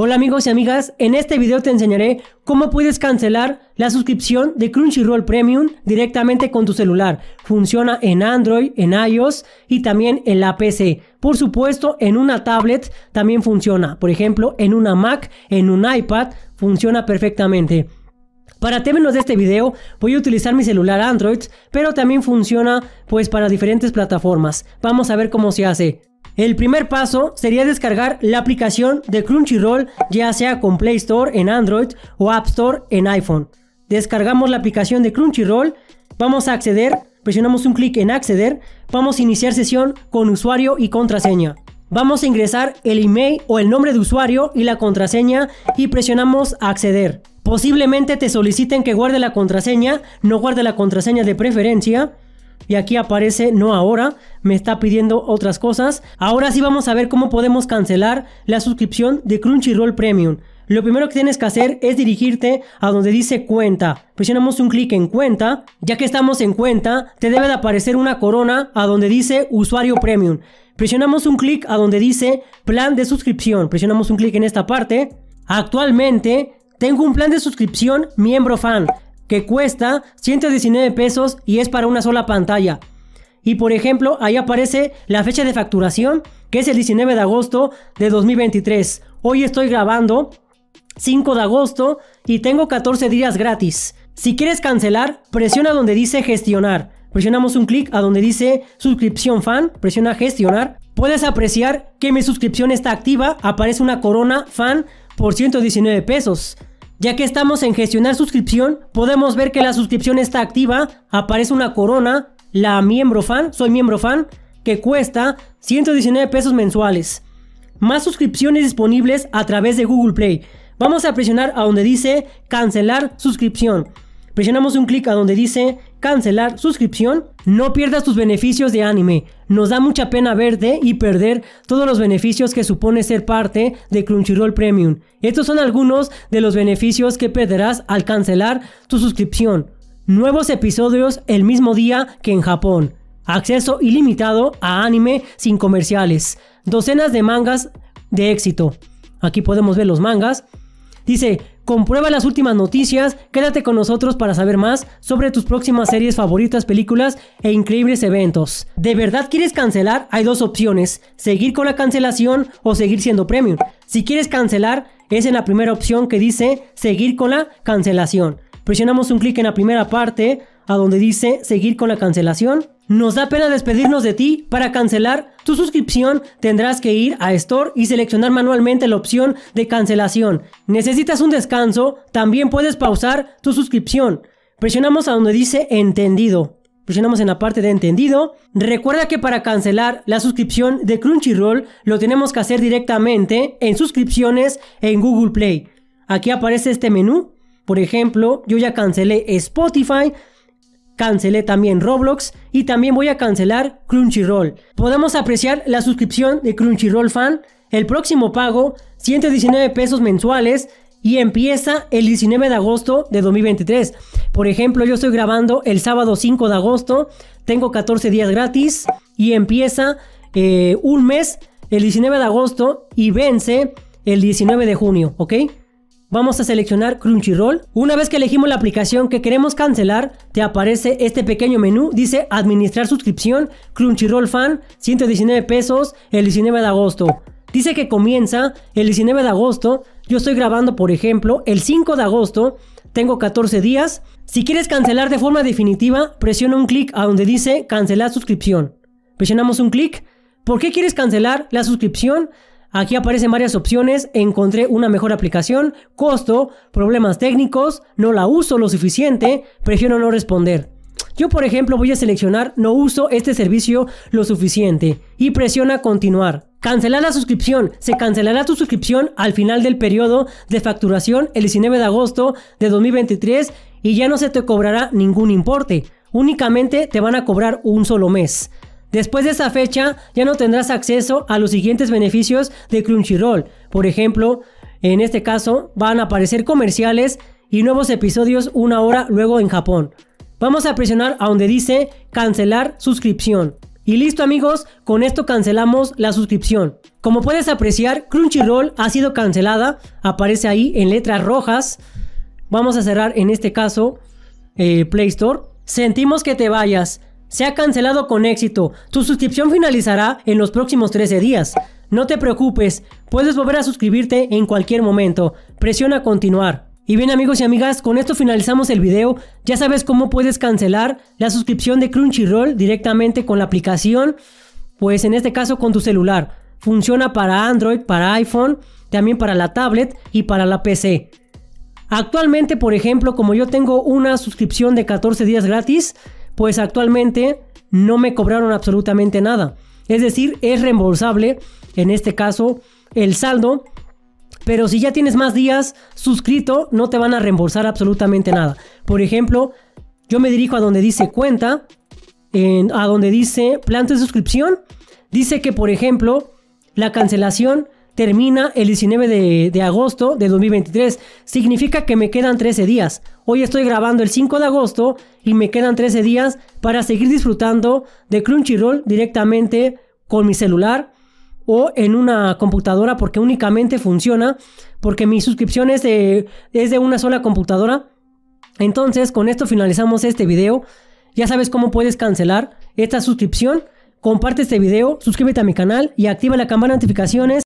Hola amigos y amigas, en este video te enseñaré cómo puedes cancelar la suscripción de Crunchyroll Premium directamente con tu celular. Funciona en Android, en iOS y también en la PC. Por supuesto, en una tablet también funciona. Por ejemplo, en una Mac, en un iPad, funciona perfectamente. Para términos de este video voy a utilizar mi celular Android, pero también funciona pues para diferentes plataformas. Vamos a ver cómo se hace. El primer paso sería descargar la aplicación de Crunchyroll ya sea con Play Store en Android o App Store en iPhone. Descargamos la aplicación de Crunchyroll, vamos a acceder, presionamos un clic en acceder, vamos a iniciar sesión con usuario y contraseña. Vamos a ingresar el email o el nombre de usuario y la contraseña y presionamos acceder. Posiblemente te soliciten que guarde la contraseña, no guarde la contraseña de preferencia. Y aquí aparece no ahora, me está pidiendo otras cosas. Ahora sí vamos a ver cómo podemos cancelar la suscripción de Crunchyroll Premium. Lo primero que tienes que hacer es dirigirte a donde dice cuenta. Presionamos un clic en cuenta. Ya que estamos en cuenta, te debe de aparecer una corona a donde dice usuario premium. Presionamos un clic a donde dice plan de suscripción. Presionamos un clic en esta parte. Actualmente tengo un plan de suscripción miembro fan que cuesta 119 pesos y es para una sola pantalla. Y por ejemplo, ahí aparece la fecha de facturación, que es el 19 de agosto de 2023. Hoy estoy grabando 5 de agosto y tengo 14 días gratis. Si quieres cancelar, presiona donde dice gestionar. Presionamos un clic a donde dice suscripción fan, presiona gestionar. Puedes apreciar que mi suscripción está activa, aparece una corona fan por 119 pesos. Ya que estamos en gestionar suscripción, podemos ver que la suscripción está activa, aparece una corona, la miembro fan, soy miembro fan, que cuesta 119 pesos mensuales. Más suscripciones disponibles a través de Google Play. Vamos a presionar a donde dice cancelar suscripción presionamos un clic a donde dice cancelar suscripción. No pierdas tus beneficios de anime. Nos da mucha pena verte y perder todos los beneficios que supone ser parte de Crunchyroll Premium. Estos son algunos de los beneficios que perderás al cancelar tu suscripción. Nuevos episodios el mismo día que en Japón. Acceso ilimitado a anime sin comerciales. Docenas de mangas de éxito. Aquí podemos ver los mangas. Dice, Comprueba las últimas noticias, quédate con nosotros para saber más sobre tus próximas series favoritas, películas e increíbles eventos. ¿De verdad quieres cancelar? Hay dos opciones, seguir con la cancelación o seguir siendo premium. Si quieres cancelar, es en la primera opción que dice seguir con la cancelación. Presionamos un clic en la primera parte a donde dice seguir con la cancelación ¿Nos da pena despedirnos de ti? Para cancelar tu suscripción tendrás que ir a Store y seleccionar manualmente la opción de cancelación. ¿Necesitas un descanso? También puedes pausar tu suscripción. Presionamos a donde dice entendido. Presionamos en la parte de entendido. Recuerda que para cancelar la suscripción de Crunchyroll lo tenemos que hacer directamente en suscripciones en Google Play. Aquí aparece este menú. Por ejemplo, yo ya cancelé Spotify, cancelé también Roblox y también voy a cancelar Crunchyroll. Podemos apreciar la suscripción de Crunchyroll Fan, el próximo pago 119 pesos mensuales y empieza el 19 de agosto de 2023. Por ejemplo, yo estoy grabando el sábado 5 de agosto, tengo 14 días gratis y empieza eh, un mes el 19 de agosto y vence el 19 de junio, ¿ok? Vamos a seleccionar Crunchyroll. Una vez que elegimos la aplicación que queremos cancelar, te aparece este pequeño menú. Dice administrar suscripción, Crunchyroll Fan, 119 pesos el 19 de agosto. Dice que comienza el 19 de agosto. Yo estoy grabando, por ejemplo, el 5 de agosto. Tengo 14 días. Si quieres cancelar de forma definitiva, presiona un clic a donde dice cancelar suscripción. Presionamos un clic. ¿Por qué quieres cancelar la suscripción? Aquí aparecen varias opciones, encontré una mejor aplicación, costo, problemas técnicos, no la uso lo suficiente, prefiero no responder. Yo por ejemplo voy a seleccionar no uso este servicio lo suficiente y presiona continuar. Cancelar la suscripción. Se cancelará tu suscripción al final del periodo de facturación el 19 de agosto de 2023 y ya no se te cobrará ningún importe. Únicamente te van a cobrar un solo mes. Después de esa fecha ya no tendrás acceso a los siguientes beneficios de Crunchyroll. Por ejemplo, en este caso van a aparecer comerciales y nuevos episodios una hora luego en Japón. Vamos a presionar a donde dice cancelar suscripción. Y listo amigos, con esto cancelamos la suscripción. Como puedes apreciar, Crunchyroll ha sido cancelada, aparece ahí en letras rojas. Vamos a cerrar en este caso eh, Play Store. Sentimos que te vayas, se ha cancelado con éxito. Tu suscripción finalizará en los próximos 13 días. No te preocupes, puedes volver a suscribirte en cualquier momento. Presiona continuar. Y bien amigos y amigas, con esto finalizamos el video. Ya sabes cómo puedes cancelar la suscripción de Crunchyroll directamente con la aplicación, pues en este caso con tu celular. Funciona para Android, para iPhone, también para la tablet y para la PC. Actualmente, por ejemplo, como yo tengo una suscripción de 14 días gratis, pues actualmente no me cobraron absolutamente nada. Es decir, es reembolsable, en este caso, el saldo. Pero si ya tienes más días suscrito, no te van a reembolsar absolutamente nada. Por ejemplo, yo me dirijo a donde dice cuenta, en, a donde dice plan de suscripción. Dice que, por ejemplo, la cancelación termina el 19 de, agosto de 2023. Significa que me quedan 13 días. Hoy estoy grabando el 5 de agosto y me quedan 13 días para seguir disfrutando de Crunchyroll directamente con mi celular o en una computadora porque únicamente funciona porque mi suscripción es de, es de una sola computadora. Entonces con esto finalizamos este video. Ya sabes cómo puedes cancelar esta suscripción. Comparte este video, suscríbete a mi canal y activa la campana de notificaciones